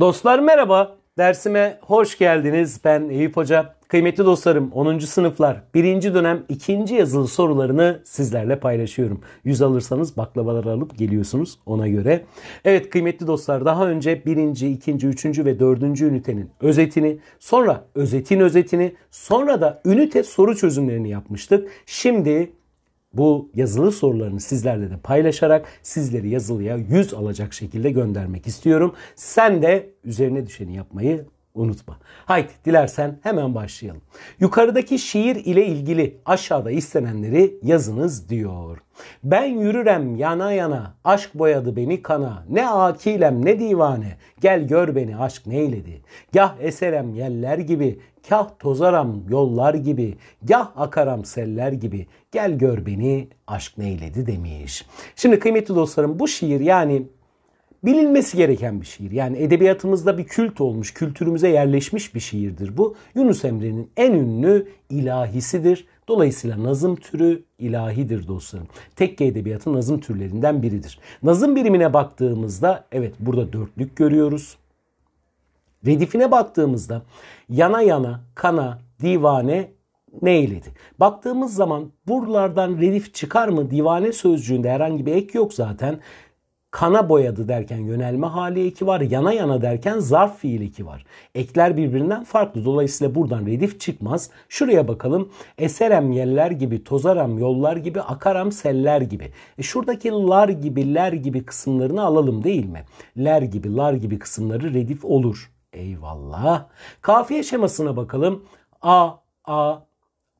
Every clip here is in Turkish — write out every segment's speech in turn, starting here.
Dostlar merhaba. Dersime hoş geldiniz. Ben Eyüp Hoca. Kıymetli dostlarım 10. sınıflar 1. dönem 2. yazılı sorularını sizlerle paylaşıyorum. 100 alırsanız baklavaları alıp geliyorsunuz ona göre. Evet kıymetli dostlar daha önce 1. 2. 3. ve 4. ünitenin özetini sonra özetin özetini sonra da ünite soru çözümlerini yapmıştık. Şimdi bu yazılı sorularını sizlerle de paylaşarak sizleri yazılıya yüz alacak şekilde göndermek istiyorum. Sen de üzerine düşeni yapmayı unutma. Haydi dilersen hemen başlayalım. Yukarıdaki şiir ile ilgili aşağıda istenenleri yazınız diyor. Ben yürürem yana yana, aşk boyadı beni kana. Ne akilem ne divane, gel gör beni aşk neyledi. Gah eserem yeller gibi, kah tozaram yollar gibi, gah akaram seller gibi. Gel gör beni aşk neyledi demiş. Şimdi kıymetli dostlarım bu şiir yani bilinmesi gereken bir şiir. Yani edebiyatımızda bir kült olmuş, kültürümüze yerleşmiş bir şiirdir bu. Yunus Emre'nin en ünlü ilahisidir. Dolayısıyla nazım türü ilahidir dostlarım. Tekke edebiyatı nazım türlerinden biridir. Nazım birimine baktığımızda evet burada dörtlük görüyoruz. Redifine baktığımızda yana yana, kana, divane, neyledi? Baktığımız zaman buralardan redif çıkar mı divane sözcüğünde herhangi bir ek yok zaten kana boyadı derken yönelme hali eki var. Yana yana derken zarf fiil eki var. Ekler birbirinden farklı. Dolayısıyla buradan redif çıkmaz. Şuraya bakalım. Eserem yeller gibi, tozaram yollar gibi, akaram seller gibi. E şuradaki lar gibi, ler gibi kısımlarını alalım değil mi? Ler gibi, lar gibi kısımları redif olur. Eyvallah. Kafiye şemasına bakalım. A, A,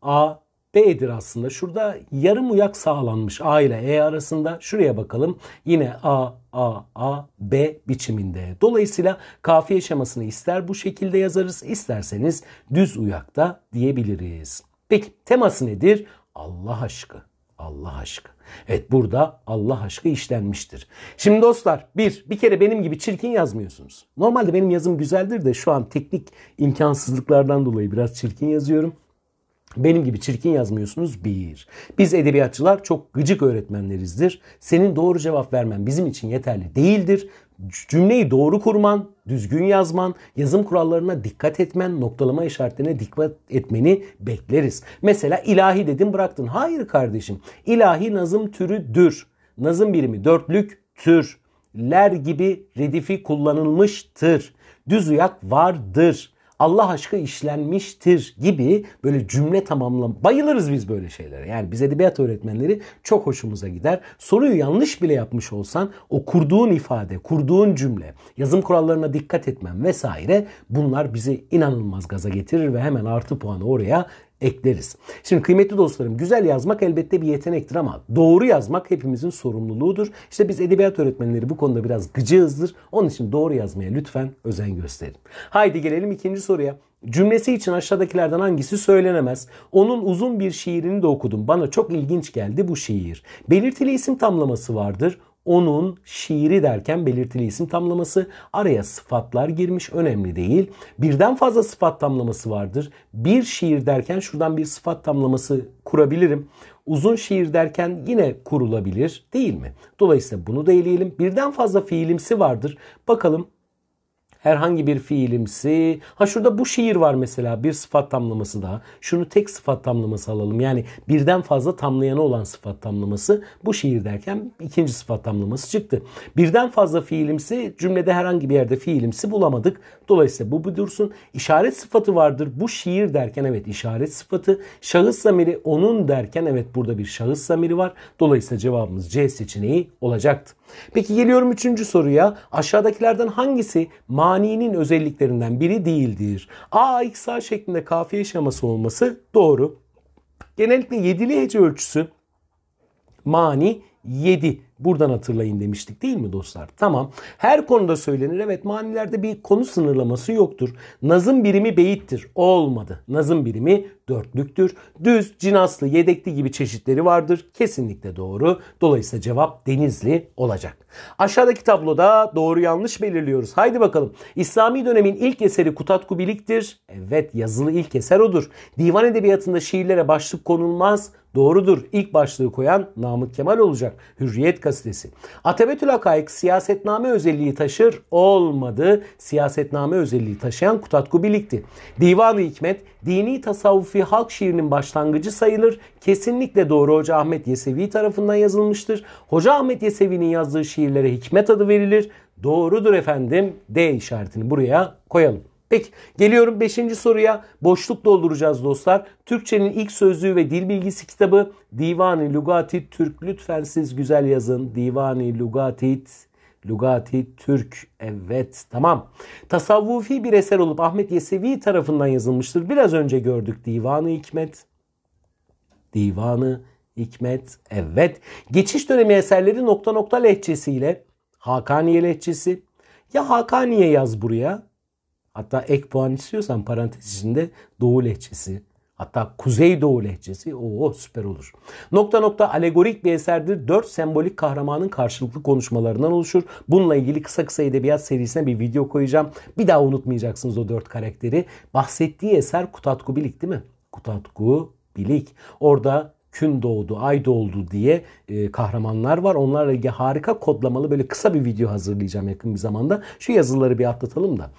A, D'dir aslında. Şurada yarım uyak sağlanmış A ile E arasında. Şuraya bakalım. Yine A, A, A, B biçiminde. Dolayısıyla kafiye şemasını ister bu şekilde yazarız, isterseniz düz uyakta diyebiliriz. Peki teması nedir? Allah aşkı. Allah aşkı. Evet burada Allah aşkı işlenmiştir. Şimdi dostlar bir, bir kere benim gibi çirkin yazmıyorsunuz. Normalde benim yazım güzeldir de şu an teknik imkansızlıklardan dolayı biraz çirkin yazıyorum. Benim gibi çirkin yazmıyorsunuz bir. Biz edebiyatçılar çok gıcık öğretmenlerizdir. Senin doğru cevap vermen bizim için yeterli değildir. Cümleyi doğru kurman, düzgün yazman, yazım kurallarına dikkat etmen, noktalama işaretlerine dikkat etmeni bekleriz. Mesela ilahi dedim bıraktın. Hayır kardeşim. İlahi nazım türüdür. Nazım birimi dörtlük tür. Ler gibi redifi kullanılmıştır. Düz uyak vardır Allah aşkı işlenmiştir gibi böyle cümle tamamlam. Bayılırız biz böyle şeylere. Yani biz edebiyat öğretmenleri çok hoşumuza gider. Soruyu yanlış bile yapmış olsan o kurduğun ifade, kurduğun cümle, yazım kurallarına dikkat etmem vesaire bunlar bizi inanılmaz gaza getirir ve hemen artı puanı oraya ekleriz. Şimdi kıymetli dostlarım güzel yazmak elbette bir yetenektir ama doğru yazmak hepimizin sorumluluğudur. İşte biz edebiyat öğretmenleri bu konuda biraz gıcığızdır. Onun için doğru yazmaya lütfen özen gösterin. Haydi gelelim ikinci soruya. Cümlesi için aşağıdakilerden hangisi söylenemez? Onun uzun bir şiirini de okudum. Bana çok ilginç geldi bu şiir. Belirtili isim tamlaması vardır onun şiiri derken belirtili isim tamlaması araya sıfatlar girmiş önemli değil. Birden fazla sıfat tamlaması vardır. Bir şiir derken şuradan bir sıfat tamlaması kurabilirim. Uzun şiir derken yine kurulabilir değil mi? Dolayısıyla bunu da eleyelim. Birden fazla fiilimsi vardır. Bakalım herhangi bir fiilimsi. Ha şurada bu şiir var mesela bir sıfat tamlaması daha. Şunu tek sıfat tamlaması alalım. Yani birden fazla tamlayanı olan sıfat tamlaması bu şiir derken ikinci sıfat tamlaması çıktı. Birden fazla fiilimsi cümlede herhangi bir yerde fiilimsi bulamadık. Dolayısıyla bu bu dursun. İşaret sıfatı vardır. Bu şiir derken evet işaret sıfatı. Şahıs zamiri onun derken evet burada bir şahıs zamiri var. Dolayısıyla cevabımız C seçeneği olacaktı. Peki geliyorum üçüncü soruya. Aşağıdakilerden hangisi maninin özelliklerinden biri değildir? A, X, A şeklinde kafiye şeması olması doğru. Genellikle yedili hece ölçüsü mani 7. Buradan hatırlayın demiştik değil mi dostlar? Tamam. Her konuda söylenir. Evet manilerde bir konu sınırlaması yoktur. Nazım birimi beyittir. Olmadı. Nazım birimi dörtlüktür. Düz, cinaslı, yedekli gibi çeşitleri vardır. Kesinlikle doğru. Dolayısıyla cevap denizli olacak. Aşağıdaki tabloda doğru yanlış belirliyoruz. Haydi bakalım. İslami dönemin ilk eseri Kutat Kubilik'tir. Evet yazılı ilk eser odur. Divan edebiyatında şiirlere başlık konulmaz Doğrudur ilk başlığı koyan Namık Kemal olacak Hürriyet gazetesi. Atabetül Hakaik siyasetname özelliği taşır olmadı. Siyasetname özelliği taşıyan Kutatku Bilik'ti. Divanı Hikmet dini tasavvufi halk şiirinin başlangıcı sayılır. Kesinlikle doğru Hoca Ahmet Yesevi tarafından yazılmıştır. Hoca Ahmet Yesevi'nin yazdığı şiirlere hikmet adı verilir. Doğrudur efendim D işaretini buraya koyalım. Peki geliyorum 5. soruya. Boşluk dolduracağız dostlar. Türkçenin ilk sözlüğü ve dil bilgisi kitabı Divani Lugatit Türk. Lütfen siz güzel yazın. Divani Lugatit Lugati Türk. Evet tamam. Tasavvufi bir eser olup Ahmet Yesevi tarafından yazılmıştır. Biraz önce gördük Divanı Hikmet. Divanı Hikmet. Evet. Geçiş dönemi eserleri nokta nokta lehçesiyle Hakaniye lehçesi. Ya Hakaniye yaz buraya Hatta ek puan istiyorsan parantez içinde Doğu lehçesi Hatta Kuzey Doğu lehçesi o süper olur. Nokta nokta alegorik bir eserdir. Dört sembolik kahramanın karşılıklı konuşmalarından oluşur. Bununla ilgili kısa kısa edebiyat serisine bir video koyacağım. Bir daha unutmayacaksınız o dört karakteri. Bahsettiği eser Kutatku Bilik değil mi? Kutatku Bilik. Orada gün doğdu, ay doğdu diye e, kahramanlar var. Onlarla ilgili harika kodlamalı böyle kısa bir video hazırlayacağım yakın bir zamanda. Şu yazıları bir atlatalım da.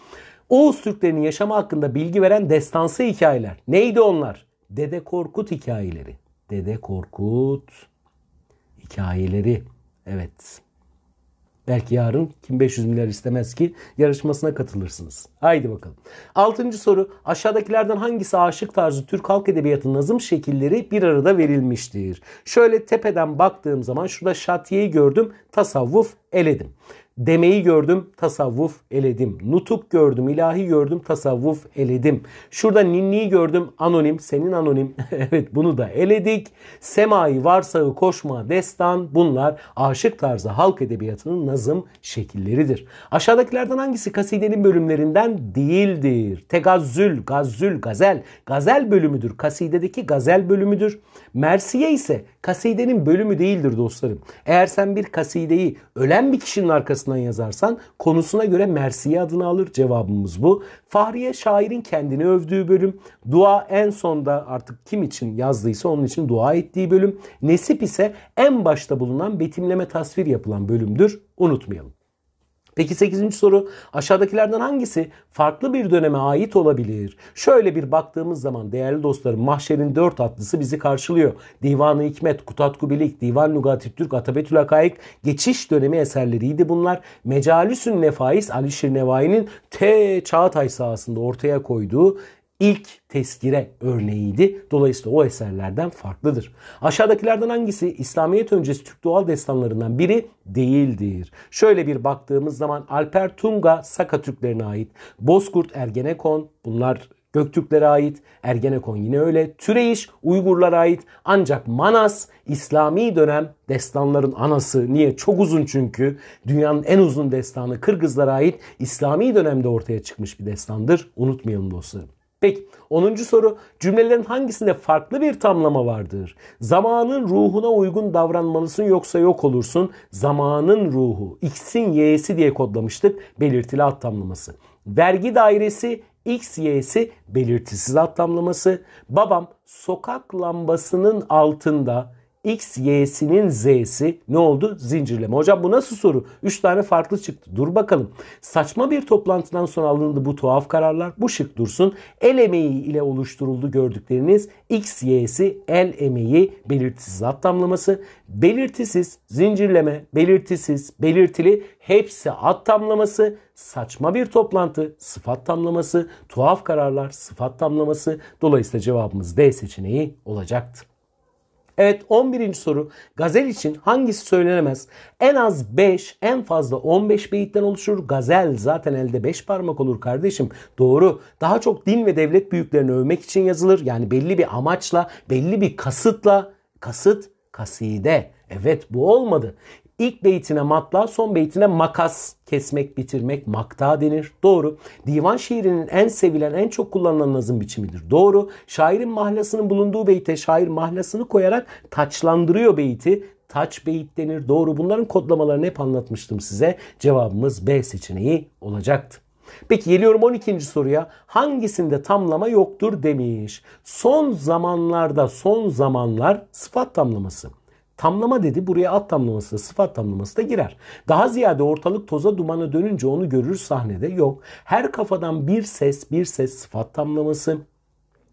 Oğuz Türklerinin yaşama hakkında bilgi veren destansı hikayeler. Neydi onlar? Dede Korkut hikayeleri. Dede Korkut hikayeleri. Evet. Belki yarın kim 500 milyar istemez ki yarışmasına katılırsınız. Haydi bakalım. Altıncı soru. Aşağıdakilerden hangisi aşık tarzı Türk halk edebiyatı nazım şekilleri bir arada verilmiştir? Şöyle tepeden baktığım zaman şurada şatiyeyi gördüm. Tasavvuf eledim. Demeyi gördüm, tasavvuf eledim. Nutuk gördüm, ilahi gördüm, tasavvuf eledim. Şurada ninniyi gördüm, anonim, senin anonim. evet bunu da eledik. Semai, varsağı, koşma, destan bunlar aşık tarzı halk edebiyatının nazım şekilleridir. Aşağıdakilerden hangisi kasidenin bölümlerinden değildir? Tegazzül, gazül, gazel. Gazel bölümüdür. Kasidedeki gazel bölümüdür. Mersiye ise kasidenin bölümü değildir dostlarım. Eğer sen bir kasideyi ölen bir kişinin arkasında arkasından yazarsan konusuna göre Mersiye adını alır. Cevabımız bu. Fahriye şairin kendini övdüğü bölüm. Dua en sonda artık kim için yazdıysa onun için dua ettiği bölüm. Nesip ise en başta bulunan betimleme tasvir yapılan bölümdür. Unutmayalım. Peki 8. soru aşağıdakilerden hangisi farklı bir döneme ait olabilir? Şöyle bir baktığımız zaman değerli dostlarım mahşerin dört atlısı bizi karşılıyor. Divanı Hikmet, Kutatku Bilik, Divan Lugati Türk, Atabetül Hakaik geçiş dönemi eserleriydi bunlar. Mecalüsün Nefais Alişir Nevai'nin T Çağatay sahasında ortaya koyduğu ilk teskire örneğiydi. Dolayısıyla o eserlerden farklıdır. Aşağıdakilerden hangisi İslamiyet öncesi Türk doğal destanlarından biri değildir? Şöyle bir baktığımız zaman Alper Tunga Saka Türklerine ait, Bozkurt Ergenekon bunlar Göktürklere ait, Ergenekon yine öyle, Türeyiş Uygurlara ait ancak Manas İslami dönem destanların anası. Niye? Çok uzun çünkü. Dünyanın en uzun destanı Kırgızlara ait İslami dönemde ortaya çıkmış bir destandır. Unutmayalım dostlarım. Peki 10. soru cümlelerin hangisinde farklı bir tamlama vardır? Zamanın ruhuna uygun davranmalısın yoksa yok olursun. Zamanın ruhu x'in y'si diye kodlamıştık belirtili ad tamlaması. Vergi dairesi X, Y'si belirtisiz ad tamlaması. Babam sokak lambasının altında X, Y'sinin Z'si ne oldu? Zincirleme. Hocam bu nasıl soru? 3 tane farklı çıktı. Dur bakalım. Saçma bir toplantıdan sonra alındı bu tuhaf kararlar. Bu şık dursun. El emeği ile oluşturuldu gördükleriniz. X, Y'si el emeği belirtisiz ad tamlaması. Belirtisiz, zincirleme, belirtisiz, belirtili hepsi ad tamlaması saçma bir toplantı, sıfat tamlaması, tuhaf kararlar, sıfat tamlaması. Dolayısıyla cevabımız D seçeneği olacaktı. Evet 11. soru. Gazel için hangisi söylenemez? En az 5, en fazla 15 beyitten oluşur. Gazel zaten elde 5 parmak olur kardeşim. Doğru. Daha çok din ve devlet büyüklerini övmek için yazılır. Yani belli bir amaçla, belli bir kasıtla, kasıt kaside. Evet bu olmadı. İlk beytine matla, son beytine makas kesmek, bitirmek, makta denir. Doğru. Divan şiirinin en sevilen, en çok kullanılan nazım biçimidir. Doğru. Şairin mahlasının bulunduğu beyte şair mahlasını koyarak taçlandırıyor beyti. Taç beyit denir. Doğru. Bunların kodlamalarını hep anlatmıştım size. Cevabımız B seçeneği olacaktı. Peki geliyorum 12. soruya. Hangisinde tamlama yoktur demiş. Son zamanlarda son zamanlar sıfat tamlaması. Tamlama dedi buraya alt tamlaması da sıfat tamlaması da girer. Daha ziyade ortalık toza dumana dönünce onu görür sahnede yok. Her kafadan bir ses bir ses sıfat tamlaması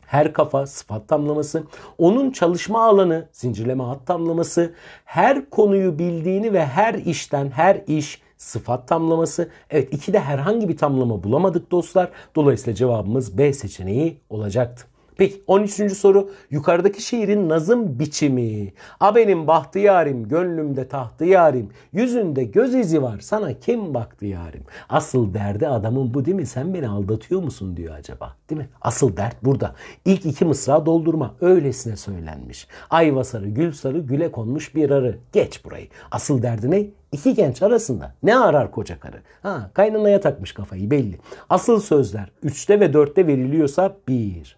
her kafa sıfat tamlaması, onun çalışma alanı zincirleme hat tamlaması, her konuyu bildiğini ve her işten her iş sıfat tamlaması. Evet ikide herhangi bir tamlama bulamadık dostlar. Dolayısıyla cevabımız B seçeneği olacaktı. Peki 13. soru yukarıdaki şiirin nazım biçimi. A benim bahtiyarim, gönlümde tahtiyarim, yüzünde göz izi var sana kim baktı yarim. Asıl derdi adamın bu değil mi? Sen beni aldatıyor musun diyor acaba değil mi? Asıl dert burada. İlk iki mısra doldurma öylesine söylenmiş. Ayva sarı, gül sarı, güle konmuş bir arı. Geç burayı. Asıl derdi ne? İki genç arasında ne arar koca karı? Ha, kaynanaya takmış kafayı belli. Asıl sözler üçte ve dörtte veriliyorsa bir.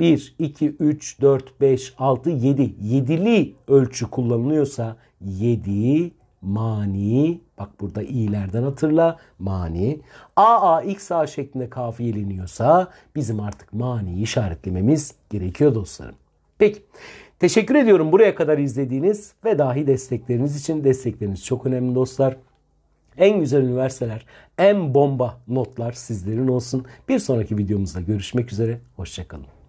1, 2, 3, 4, 5, 6, 7. Yedili ölçü kullanılıyorsa 7 mani bak burada i'lerden hatırla mani. A A X A şeklinde kafiyeleniyorsa bizim artık mani işaretlememiz gerekiyor dostlarım. Peki teşekkür ediyorum buraya kadar izlediğiniz ve dahi destekleriniz için destekleriniz çok önemli dostlar. En güzel üniversiteler, en bomba notlar sizlerin olsun. Bir sonraki videomuzda görüşmek üzere. Hoşçakalın.